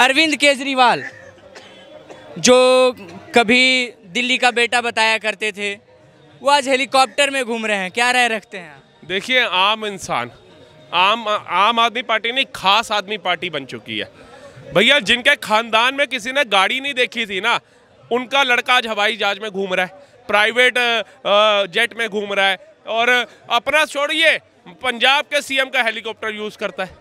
अरविंद केजरीवाल जो कभी दिल्ली का बेटा बताया करते थे वो आज हेलीकॉप्टर में घूम रहे हैं क्या राय रखते हैं देखिए आम इंसान आम आम आदमी पार्टी नहीं खास आदमी पार्टी बन चुकी है भैया जिनके खानदान में किसी ने गाड़ी नहीं देखी थी ना उनका लड़का आज हवाई जहाज में घूम रहा है प्राइवेट जेट में घूम रहा है और अपना छोड़िए पंजाब के सीएम का हेलीकॉप्टर यूज़ करता है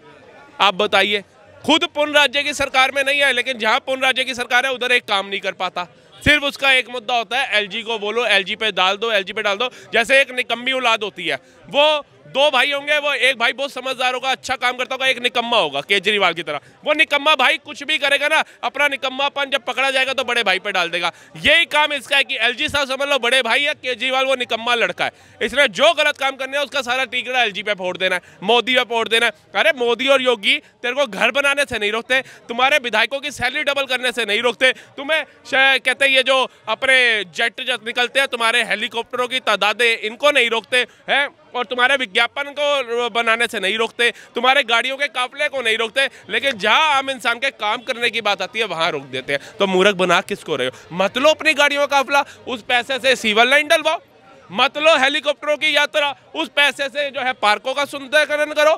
आप बताइए खुद पूर्ण राज्य की सरकार में नहीं है लेकिन जहाँ पूर्ण राज्य की सरकार है उधर एक काम नहीं कर पाता सिर्फ उसका एक मुद्दा होता है एलजी को बोलो एलजी पे डाल दो एलजी पे डाल दो जैसे एक निकम्बी औलाद होती है वो दो भाई होंगे वो एक भाई बहुत समझदार होगा अच्छा काम करता होगा एक निकम्मा होगा केजरीवाल की तरह वो निकम्मा भाई कुछ भी करेगा ना अपना निकम्मापन जब पकड़ा जाएगा तो बड़े भाई पे डाल देगा यही काम इसका है कि एल साहब समझ लो बड़े भाई है केजरीवाल वो निकम्मा लड़का है इसने जो गलत काम करने है उसका सारा टीकड़ा एल पे फोड़ देना है मोदी पे फोड़ देना है अरे मोदी और योगी तेरे को घर बनाने से नहीं रोकते तुम्हारे विधायकों की सैलरी डबल करने से नहीं रोकते तुम्हें कहते ये जो अपने जेट निकलते हैं तुम्हारे हेलीकॉप्टरों की तादादें इनको नहीं रोकते हैं और तुम्हारे विज्ञापन को बनाने से नहीं रोकते तुम्हारे गाड़ियों के काफले को नहीं रोकते लेकिन जहाँ आम इंसान के काम करने की बात आती है वहाँ रोक देते हैं तो मूर्ख बना किसको रहे हो मत लो अपनी गाड़ियों का काफला उस पैसे से सीवर लाइन डलवाओ मत लो हेलीकॉप्टरों की यात्रा उस पैसे से जो है पार्कों का सुंदरकरण करो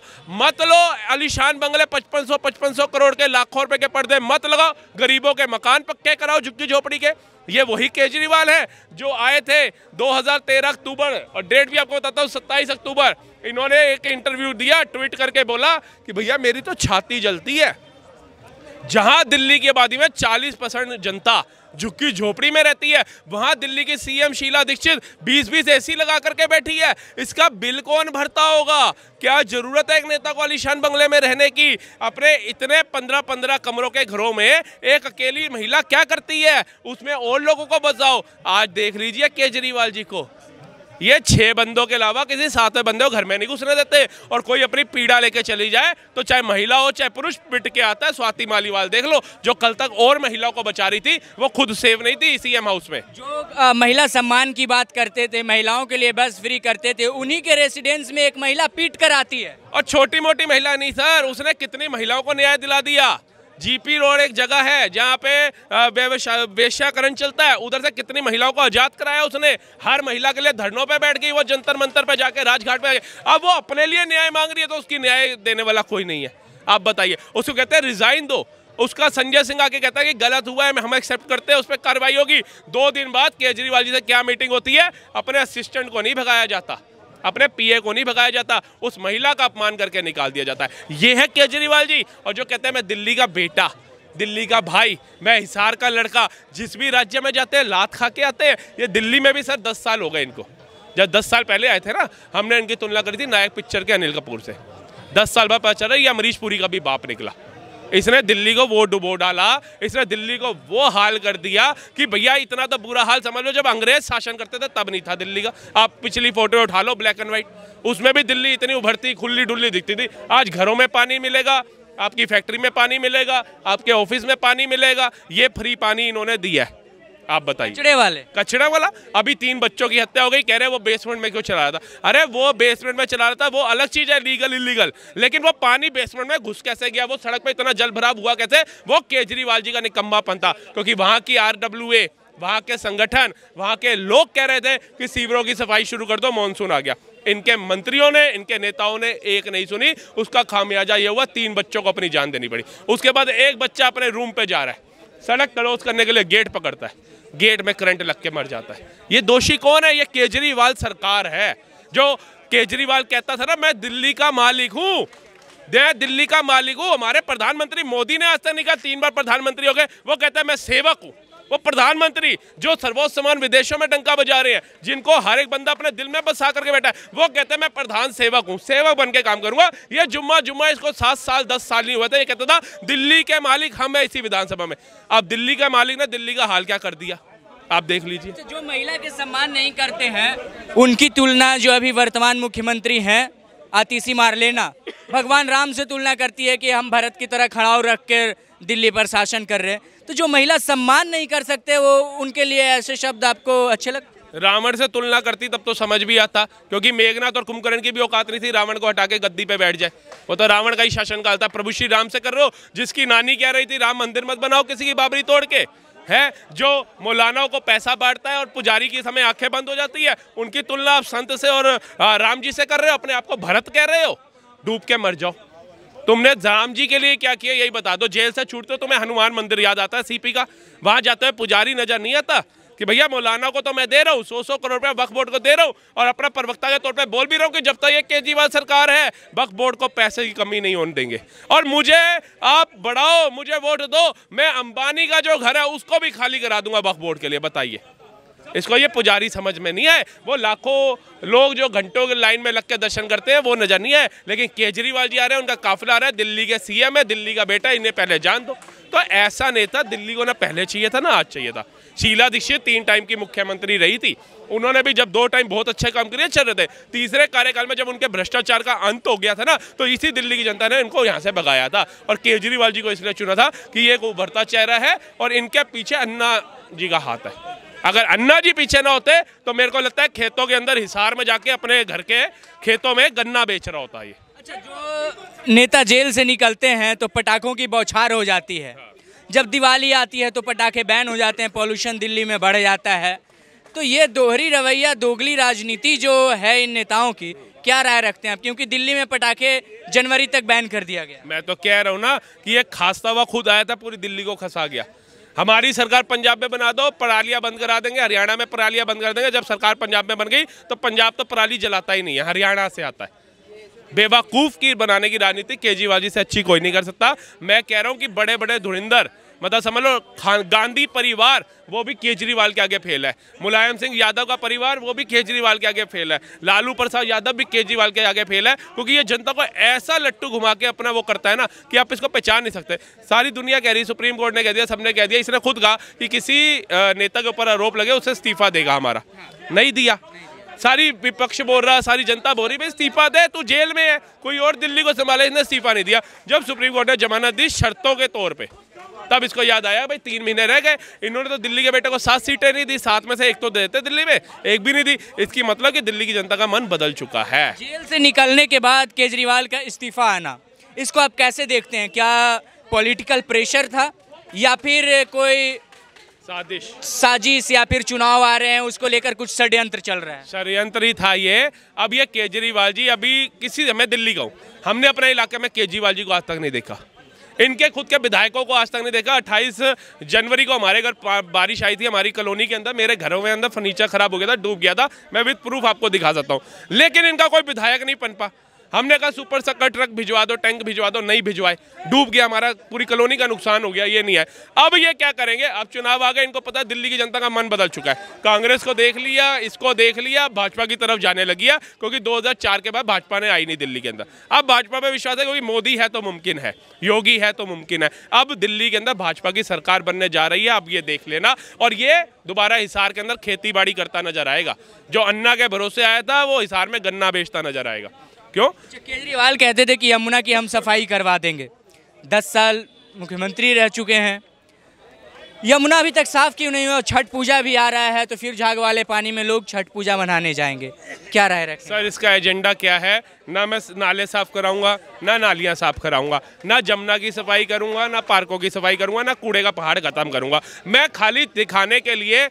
मत लो अलीशान बंगले 5500 5500 करोड़ के लाखों रुपए के पर्दे मत लगाओ गरीबों के मकान पक्के कराओ झुग्गी झोपड़ी के ये वही केजरीवाल है जो आए थे 2013 अक्टूबर और डेट भी आपको बताता हूँ सत्ताईस अक्टूबर इन्होंने एक इंटरव्यू दिया ट्वीट करके बोला कि भैया मेरी तो छाती जलती है जहां दिल्ली की आबादी में 40 परसेंट जनता झुक्की झोपड़ी में रहती है वहाँ दिल्ली की सीएम शीला दीक्षित बीस बीस एसी लगा करके बैठी है इसका बिल कौन भरता होगा क्या जरूरत है एक नेता को आलिशान बंगले में रहने की अपने इतने पंद्रह पंद्रह कमरों के घरों में एक अकेली महिला क्या करती है उसमें और लोगों को बचाओ आज देख लीजिए केजरीवाल जी को ये छः बंदों के अलावा किसी सातवें बंदे को घर में नहीं घुसने देते और कोई अपनी पीड़ा लेके चली जाए तो चाहे महिला हो चाहे पुरुष पिट के आता है स्वाति मालीवाल देख लो जो कल तक और महिलाओं को बचा रही थी वो खुद सेव नहीं थी इसी एम हाउस में जो आ, महिला सम्मान की बात करते थे महिलाओं के लिए बस फ्री करते थे उन्हीं के रेसिडेंस में एक महिला पीट कर आती है और छोटी मोटी महिला नहीं सर उसने कितनी महिलाओं को न्याय दिला दिया जीपी रोड एक जगह है जहाँ पे वेश्याकरण चलता है उधर से कितनी महिलाओं को आजाद कराया उसने हर महिला के लिए धरनों पे बैठ गई वो जंतर मंतर पे जाके राजघाट पे अब वो अपने लिए न्याय मांग रही है तो उसकी न्याय देने वाला कोई नहीं है आप बताइए उसको कहते हैं रिजाइन दो उसका संजय सिंह आके कहता है कि गलत हुआ है हम एक्सेप्ट करते हैं उस पर कार्रवाई होगी दो दिन बाद केजरीवाल जी से क्या मीटिंग होती है अपने असिस्टेंट को नहीं भगाया जाता अपने पीए को नहीं भगाया जाता उस महिला का अपमान करके निकाल दिया जाता है ये है केजरीवाल जी और जो कहते हैं मैं दिल्ली का बेटा दिल्ली का भाई मैं हिसार का लड़का जिस भी राज्य में जाते हैं लात खा के आते हैं ये दिल्ली में भी सर दस साल हो गए इनको जब दस साल पहले आए थे ना हमने इनकी तुलना करी थी नायक पिक्चर के अनिल कपूर से दस साल बाद पता चला ये अमरीश पुरी का भी बाप निकला इसने दिल्ली को वो डुबो डाला इसने दिल्ली को वो हाल कर दिया कि भैया इतना तो बुरा हाल समझ लो जब अंग्रेज शासन करते थे तब नहीं था दिल्ली का आप पिछली फोटो उठा लो ब्लैक एंड व्हाइट उसमें भी दिल्ली इतनी उभरती खुली डुल्ली दिखती थी आज घरों में पानी मिलेगा आपकी फैक्ट्री में पानी मिलेगा आपके ऑफिस में पानी मिलेगा ये फ्री पानी इन्होंने दिया है आप बताइए कचड़े वाले कचड़े वाला अभी तीन बच्चों की हत्या हो गई कह रहे वो बेसमेंट में क्यों चला रहा था अरे वो बेसमेंट में चला रहा था वो अलग चीज है लीगल इलीगल लेकिन वो पानी बेसमेंट में घुस कैसे गया वो सड़क पर इतना जल भराब हुआ कैसे वो केजरीवाल जी का निकम्बापन था क्योंकि वहां की आर वहाँ के संगठन वहाँ के लोग कह रहे थे कि सीवरों की सफाई शुरू कर दो मानसून आ गया इनके मंत्रियों ने इनके नेताओं ने एक नहीं सुनी उसका खामियाजा ये हुआ तीन बच्चों को अपनी जान देनी पड़ी उसके बाद एक बच्चा अपने रूम पे जा रहा है सड़क क्रॉस करने के लिए गेट पकड़ता है गेट में करंट लग के मर जाता है ये दोषी कौन है ये केजरीवाल सरकार है जो केजरीवाल कहता था ना मैं दिल्ली का मालिक हूँ मैं दिल्ली का मालिक हूँ हमारे प्रधानमंत्री मोदी ने आज तक नहीं कहा तीन बार प्रधानमंत्री हो गए वो कहता है मैं सेवक हूँ वो प्रधानमंत्री जो सर्वोच्च समान विदेशों में डंका बजा रहे हैं जिनको हर एक बंदा अपने दिल में बसा करके बैठा है वो कहते हैं मैं प्रधान सेवक हूँ सेवक बन के काम करूंगा ये जुम्मा जुम्मा इसको सात साल दस साल नहीं हुआ था ये कहता था दिल्ली के मालिक हम है इसी विधानसभा में अब दिल्ली का मालिक ने दिल्ली का हाल क्या कर दिया आप देख लीजिए जो महिला के सम्मान नहीं करते हैं उनकी तुलना जो अभी वर्तमान मुख्यमंत्री हैं आतिशी मार लेना भगवान राम से तुलना करती है कि हम भारत की तरह खड़ाव रख कर दिल्ली पर शासन कर रहे हैं तो जो महिला सम्मान नहीं कर सकते वो उनके लिए ऐसे शब्द आपको अच्छे लगते रावण से तुलना करती तब तो समझ भी आता क्योंकि मेघनाथ और कुंभकर्ण की भी औकात नहीं थी रावण को हटा के गद्दी पे बैठ जाए वो तो रावण का ही शासन काल था प्रभु श्री राम से कर रहे हो जिसकी नानी कह रही थी राम मंदिर मत बनाओ किसी की बाबरी तोड़ के है जो मौलानाओं को पैसा बांटता है और पुजारी की समय आंखें बंद हो जाती है उनकी तुलना आप संत से और राम जी से कर रहे हो अपने आप को भरत कह रहे हो डूब के मर जाओ तुमने राम जी के लिए क्या किया यही बता दो जेल से छूटते हो तुम्हें हनुमान मंदिर याद आता है सीपी का वहां जाते हुए पुजारी नज़र नहीं आता कि भैया मौलाना को तो मैं दे रहा हूँ सौ सौ करोड़ रुपया वक्फ बोर्ड को दे रहा हूँ और अपना प्रवक्ता के तौर पर बोल भी रहा हूँ कि जब तक ये केजरीवाल सरकार है वक्फ बोर्ड को पैसे की कमी नहीं होने देंगे और मुझे आप बढ़ाओ मुझे वोट दो मैं अंबानी का जो घर है उसको भी खाली करा दूंगा वक्फ बोर्ड के लिए बताइए इसको ये पुजारी समझ में नहीं है वो लाखों लोग जो घंटों के लाइन में लग के दर्शन करते हैं वो नजर नहीं है लेकिन केजरीवाल जी आ रहे हैं उनका काफिला आ रहा है दिल्ली के सीएम है दिल्ली का बेटा इन्हें पहले जान दो तो ऐसा नेता दिल्ली को ना पहले चाहिए था ना आज चाहिए था शीला दीक्षित तीन टाइम की मुख्यमंत्री रही थी उन्होंने भी जब दो टाइम बहुत अच्छे काम करिए चल रहे थे तीसरे कार्यकाल में जब उनके भ्रष्टाचार का अंत हो गया था ना तो इसी दिल्ली की जनता ने इनको यहाँ से भगाया था और केजरीवाल जी को इसलिए चुना था कि ये एक उभरता चेहरा है और इनके पीछे अन्ना जी का हाथ है अगर अन्ना जी पीछे ना होते तो मेरे को लगता है खेतों के अंदर हिसार में जाके अपने घर के खेतों में गन्ना बेच रहा होता ये अच्छा जो नेता जेल से निकलते हैं तो पटाखों की बौछार हो जाती है हाँ। जब दिवाली आती है तो पटाखे बैन हो जाते हैं पॉल्यूशन दिल्ली में बढ़ जाता है तो ये दोहरी रवैया दोगली राजनीति जो है इन नेताओं की क्या राय रखते हैं आप क्योंकि दिल्ली में पटाखे जनवरी तक बैन कर दिया गया मैं तो कह रहा हूँ ना कि ये खासता हुआ खुद आया था पूरी दिल्ली को खसा गया हमारी सरकार पंजाब में बना दो परालियां बंद करा देंगे हरियाणा में परालियां बंद कर देंगे जब सरकार पंजाब में बन गई तो पंजाब तो पराली जलाता ही नहीं है हरियाणा से आता है बेवकूफ़ की बनाने की राजनीति केजरीवाल जी से अच्छी कोई नहीं कर सकता मैं कह रहा हूँ कि बड़े बड़े धुरिंदर मतलब समझ लो गांधी परिवार वो भी केजरीवाल के आगे फेल है मुलायम सिंह यादव का परिवार वो भी केजरीवाल के आगे फेल है लालू प्रसाद यादव भी केजरीवाल के आगे फेल है क्योंकि ये जनता को ऐसा लट्टू घुमा के अपना वो करता है ना कि आप इसको पहचान नहीं सकते सारी दुनिया कह रही सुप्रीम कोर्ट ने कह दिया सबने कह दिया इसने खुद कहा कि किसी नेता के ऊपर आरोप लगे उसे इस्तीफा देगा हमारा नहीं दिया सारी विपक्ष बोल रहा सारी जनता बोल रही भाई इस्तीफा दे तू जेल में है कोई और दिल्ली को संभाले इसने इस्तीफा नहीं दिया जब सुप्रीम कोर्ट ने जमानत दी शर्तों के तौर पर तब इसको याद आया भाई तीन महीने रह गए इन्होंने तो दिल्ली के बेटे को सात सीटें नहीं दी सात में से एक तो देते दिल्ली में एक भी नहीं दी इसकी मतलब कि दिल्ली की जनता का मन बदल चुका है जेल से निकलने के बाद केजरीवाल का इस्तीफा आना इसको आप कैसे देखते हैं क्या पॉलिटिकल प्रेशर था या फिर कोई साजिश साजिश या फिर चुनाव आ रहे हैं उसको लेकर कुछ षड्यंत्र चल रहा है षड्यंत्र ही था ये अब ये केजरीवाल जी अभी किसी मैं दिल्ली का हूँ हमने अपने इलाके में केजरीवाल जी को आज तक नहीं देखा इनके खुद के विधायकों को आज तक नहीं देखा अट्ठाईस जनवरी को हमारे घर बारिश आई थी हमारी कॉलोनी के अंदर मेरे घरों में अंदर फर्नीचर खराब हो गया था डूब गया था मैं विद प्रूफ आपको दिखा सकता हूँ लेकिन इनका कोई विधायक नहीं पनपा हमने कहा सुपर सक्कर ट्रक भिजवा दो टैंक भिजवा दो नहीं भिजवाए डूब गया हमारा पूरी कॉलोनी का नुकसान हो गया ये नहीं है अब ये क्या करेंगे अब चुनाव आ गए इनको पता है दिल्ली की जनता का मन बदल चुका है कांग्रेस को देख लिया इसको देख लिया भाजपा की तरफ जाने लगी है क्योंकि दो के बाद भाजपा ने आई नहीं दिल्ली के अंदर अब भाजपा में विश्वास है क्योंकि मोदी है तो मुमकिन है योगी है तो मुमकिन है अब दिल्ली के अंदर भाजपा की सरकार बनने जा रही है अब ये देख लेना और ये दोबारा हिसार के अंदर खेती बाड़ी करता नजर आएगा जो अन्ना के भरोसे आया था वो हिसार में गन्ना बेचता नजर आएगा क्यों केजरीवाल कहते थे कि यमुना की हम सफाई करवा देंगे दस साल मुख्यमंत्री रह चुके हैं यमुना अभी तक साफ क्यों नहीं हुआ और छठ पूजा भी आ रहा है तो फिर झाग वाले पानी में लोग छठ पूजा मनाने जाएंगे क्या राय रहा सर इसका एजेंडा क्या है ना मैं नाले साफ कराऊंगा ना नालियां साफ कराऊंगा ना जमुना की सफाई करूंगा ना पार्कों की सफाई करूंगा ना कूड़े का पहाड़ खत्म करूंगा मैं खाली दिखाने के लिए आ,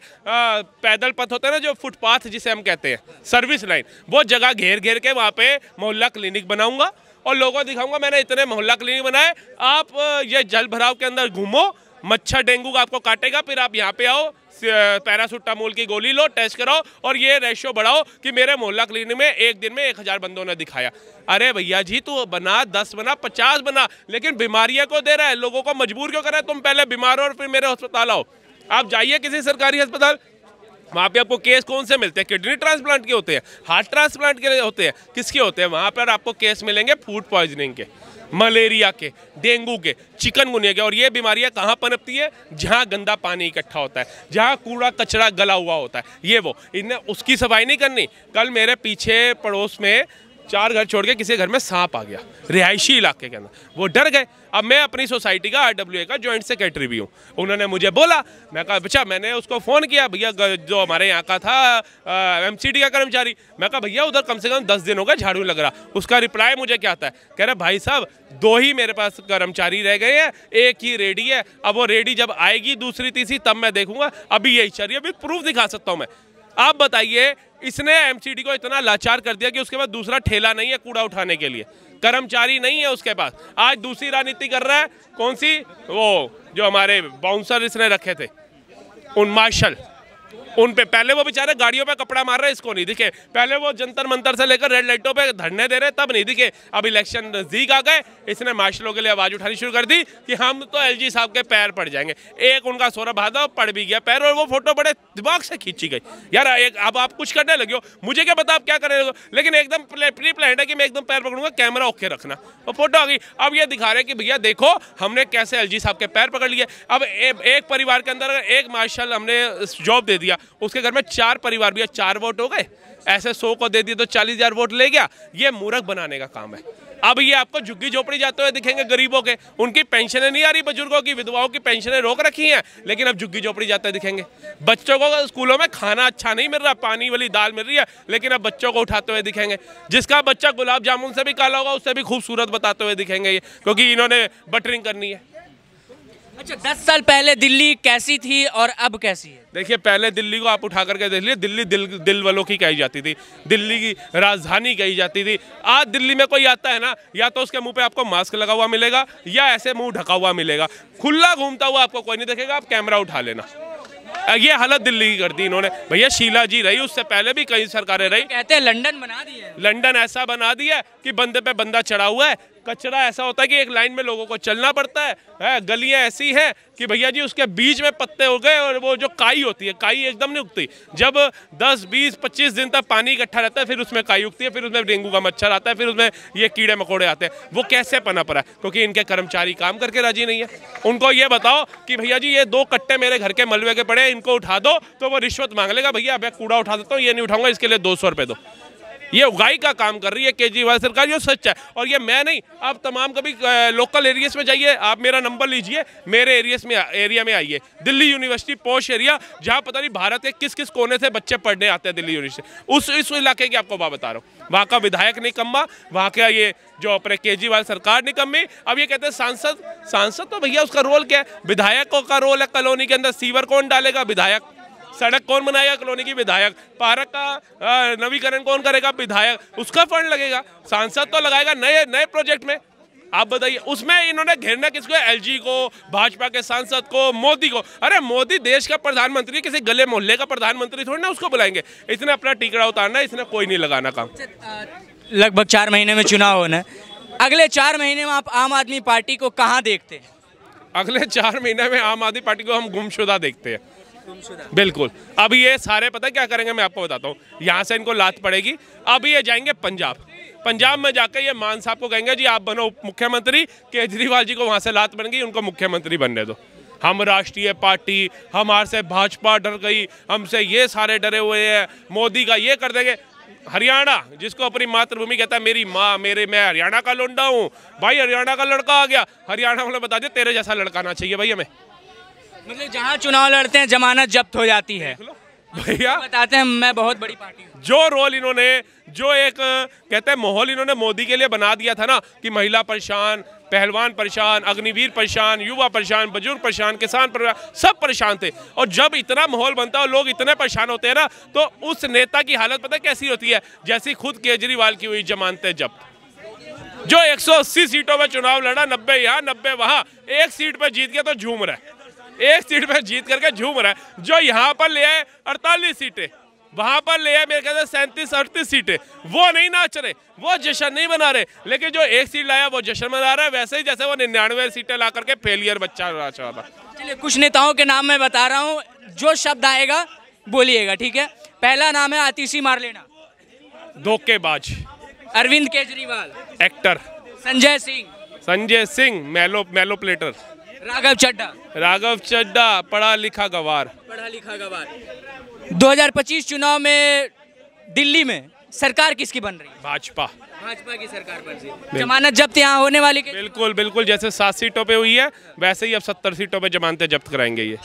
पैदल पथ होता है ना जो फुटपाथ जिसे हम कहते हैं सर्विस लाइन वो जगह घेर घेर के वहाँ पे मोहल्ला क्लिनिक बनाऊंगा और लोगों दिखाऊंगा मैंने इतने मोहल्ला क्लिनिक बनाए आप ये जल भराव के अंदर घूमो मच्छर डेंगू का आपको काटेगा फिर आप यहाँ पे आओ पैरासुटामोल की गोली लो टेस्ट कराओ और ये रेशियो बढ़ाओ कि मेरे मोहल्ला क्लिनिक में एक दिन में एक हज़ार बंदों ने दिखाया अरे भैया जी तू बना दस बना पचास बना लेकिन बीमारियां को दे रहा है लोगों को मजबूर क्यों कर रहा है तुम पहले बीमार हो और फिर मेरे अस्पताल आओ आप जाइए किसी सरकारी अस्पताल वहाँ पे आपको केस कौन से मिलते हैं किडनी ट्रांसप्लांट के होते हैं हार्ट ट्रांसप्लांट के होते हैं किसके होते हैं वहाँ पर आपको केस मिलेंगे फूड पॉइजनिंग के मलेरिया के डेंगू के चिकनगुनिया के और ये बीमारियाँ कहाँ पनपती है जहाँ गंदा पानी इकट्ठा होता है जहाँ कूड़ा कचरा गला हुआ होता है ये वो इन्हें उसकी सफाई नहीं करनी कल मेरे पीछे पड़ोस में चार घर छोड़ के किसी घर में सांप आ गया रिहायशी इलाके के अंदर वो डर गए अब मैं अपनी सोसाइटी का आर का जॉइंट सेक्रेटरी भी हूँ उन्होंने मुझे बोला मैं कहा अच्छा मैंने उसको फ़ोन किया भैया जो हमारे यहाँ का था एम का कर्मचारी मैं कहा भैया उधर कम से कम दस दिन का झाड़ू लग रहा उसका रिप्लाई मुझे क्या आता है कह रहे भाई साहब दो ही मेरे पास कर्मचारी रह गए हैं एक ही रेडी है अब वो रेडी जब आएगी दूसरी तीसरी तब मैं देखूंगा अभी यही चाहिए अभी प्रूफ दिखा सकता हूँ मैं आप बताइए इसने एमसीडी को इतना लाचार कर दिया कि उसके पास दूसरा ठेला नहीं है कूड़ा उठाने के लिए कर्मचारी नहीं है उसके पास आज दूसरी राजनीति कर रहा है कौन सी वो जो हमारे बाउंसर इसने रखे थे उन मार्शल उन पे पहले वो बेचारे गाड़ियों पे कपड़ा मार रहे इसको नहीं दिखे पहले वो जंतर मंतर से लेकर रेड लाइटों पे धरने दे रहे तब नहीं दिखे अब इलेक्शन नज़दीक आ गए इसने मार्शलों के लिए आवाज़ उठानी शुरू कर दी कि हम तो एल साहब के पैर पड़ जाएंगे एक उनका सौरभ भादव पड़ भी गया पैर और वो फोटो बड़े दिमाग से खींची गई यार एक अब आप कुछ करने लगे हो मुझे क्या पता आप क्या करने लगे लेकिन एकदम प्री प्लान है कि मैं एकदम पैर पकड़ूंगा कैमरा ओके रखना और फोटो आ गई अब ये दिखा रहे कि भैया देखो हमने कैसे एल साहब के पैर पकड़ लिए अब एक परिवार के अंदर एक मार्शल हमने जॉब दे दिया उसके घर में चार परिवार भी है चार वोट हो गए ऐसे सौ को दे दिए तो चालीस हजार वोट ले गया ये मूर्ख बनाने का काम है अब ये आपको झुग्गी झोपड़ी जाते हुए दिखेंगे गरीबों के उनकी पेंशनें नहीं आ रही बुजुर्गों की विधवाओं की पेंशनें रोक रखी हैं लेकिन अब झुग्गी झोपड़ी जाते दिखेंगे बच्चों को स्कूलों में खाना अच्छा नहीं मिल रहा पानी वाली दाल मिल रही है लेकिन अब बच्चों को उठाते हुए दिखेंगे जिसका बच्चा गुलाब जामुन से भी काला होगा उससे भी खूबसूरत बताते हुए दिखेंगे ये क्योंकि इन्होंने बटरिंग करनी है अच्छा दस साल पहले दिल्ली कैसी थी और अब कैसी है देखिए पहले दिल्ली को आप उठा करके देख लीजिए दिल्ली दिल दिल वालों की कही जाती थी दिल्ली की राजधानी कही जाती थी आज दिल्ली में कोई आता है ना या तो उसके मुंह पे आपको मास्क लगा हुआ मिलेगा या ऐसे मुंह ढका हुआ मिलेगा खुला घूमता हुआ आपको कोई नहीं देखेगा आप कैमरा उठा लेना ये हालत दिल्ली की कर दी इन्होंने भैया शीला जी रही उससे पहले भी कई सरकारें रही कहते हैं लंदन बना दिया लंदन ऐसा बना दिया कि बंदे पे बंदा चढ़ा हुआ है कचरा ऐसा होता है कि एक लाइन में लोगों को चलना पड़ता है, है गलियाँ ऐसी हैं कि भैया जी उसके बीच में पत्ते हो गए और वो जो काई होती है काई एकदम नहीं उगती जब 10, 20, 25 दिन तक पानी इकट्ठा रहता है फिर उसमें काई उगती है फिर उसमें डेंगू का मच्छर आता है फिर उसमें ये कीड़े मकोड़े आते हैं वो कैसे पना पड़ा क्योंकि इनके कर्मचारी काम करके राजी नहीं है उनको ये बताओ कि भैया जी ये दो कट्टे मेरे घर के मलबे के पड़े इनको उठा दो तो वो रिश्वत मांग लेगा भैया अब कूड़ा उठा देता हूँ ये नहीं उठाऊंगा इसके लिए दो सौ दो ये उगाई का काम कर रही है केजरीवाल सरकार ये सच है और ये मैं नहीं आप तमाम कभी लोकल एरियाज में जाइए आप मेरा नंबर लीजिए मेरे एरियाज में एरिया में आइए दिल्ली यूनिवर्सिटी पोश एरिया जहाँ पता नहीं भारत के किस किस कोने से बच्चे पढ़ने आते हैं दिल्ली यूनिवर्सिटी उस इस इलाके की आपको बात बता रहा हूँ वहाँ का विधायक निकम्मा वहाँ का ये जो अपने केजरीवाल सरकार निकम्मी अब ये कहते हैं सांसद सांसद तो भैया उसका रोल क्या है विधायकों का रोल है कॉलोनी के अंदर सीवर कौन डालेगा विधायक सड़क कौन बनाएगा कॉलोनी की विधायक पार्क का नवीकरण कौन करेगा विधायक उसका फंड लगेगा सांसद तो लगाएगा नए नए प्रोजेक्ट में आप बताइए उसमें इन्होंने घेरना किसको एलजी को भाजपा के सांसद को मोदी को अरे मोदी देश का प्रधानमंत्री किसी गले मोहल्ले का प्रधानमंत्री थोड़ी ना उसको बुलाएंगे इसने अपना टिकड़ा उतारना इसने कोई नहीं लगाना काम लगभग चार महीने में चुनाव होना है अगले चार महीने में आप आम आदमी पार्टी को कहाँ देखते हैं अगले चार महीने में आम आदमी पार्टी को हम गुमशुदा देखते हैं बिल्कुल अब ये सारे पता क्या करेंगे मैं आपको बताता हूँ यहाँ से इनको लात पड़ेगी अब ये जाएंगे पंजाब पंजाब में जाकर ये मान साहब को कहेंगे जी आप बनो मुख्यमंत्री केजरीवाल जी को वहाँ से लात बनेगी उनको मुख्यमंत्री बनने दो हम राष्ट्रीय पार्टी हमारे से भाजपा डर गई हमसे ये सारे डरे हुए हैं मोदी का ये कर देंगे हरियाणा जिसको अपनी मातृभूमि कहता है मेरी माँ मेरे मैं हरियाणा का लोंडा हूँ भाई हरियाणा का लड़का आ गया हरियाणा वाले बता दे तेरे जैसा लड़का ना चाहिए भाई हमें मतलब जहाँ चुनाव लड़ते हैं जमानत जब्त हो जाती है भैया बताते हैं मैं बहुत बड़ी पार्टी जो रोल इन्होंने जो एक कहते हैं माहौल इन्होंने मोदी के लिए बना दिया था ना कि महिला परेशान पहलवान परेशान अग्निवीर परेशान युवा परेशान बुजुर्ग परेशान किसान परेशान सब परेशान थे और जब इतना माहौल बनता है और लोग इतने परेशान होते हैं ना तो उस नेता की हालत पता कैसी होती है जैसी खुद केजरीवाल की हुई जमानतें जब्त जो एक सीटों पर चुनाव लड़ा नब्बे यहाँ नब्बे वहाँ एक सीट पर जीत गया तो झूम रहा है एक सीट पर जीत करके झूम रहा है जो यहाँ पर ले आए अड़तालीस सीटें वहाँ पर ले आए मेरे ख्याल सैंतीस अड़तीस सीटें वो नहीं नाच रहे वो जश्न नहीं बना रहे लेकिन जो एक सीट लाया वो जश्न मना रहा है वैसे ही जैसे वो निन्यानवे सीटें ला करके फेलियर बच्चा नाच रहा था चलिए कुछ नेताओं के नाम मैं बता रहा हूँ जो शब्द आएगा बोलिएगा ठीक है पहला नाम है आतिशी मार लेना धोखेबाज अरविंद केजरीवाल एक्टर संजय सिंह संजय सिंह मेलो मेलो प्लेटर राघव चड्डा राघव चड्डा पढ़ा लिखा गवार पढ़ा लिखा गवार 2025 चुनाव में दिल्ली में सरकार किसकी बन रही है भाजपा भाजपा की सरकार बन रही है जमानत जब्त यहाँ होने वाली बिल्कुल बिल्कुल जैसे सात सीटों पे हुई है वैसे ही अब सत्तर सीटों पे जमानतें जब्त कराएंगे ये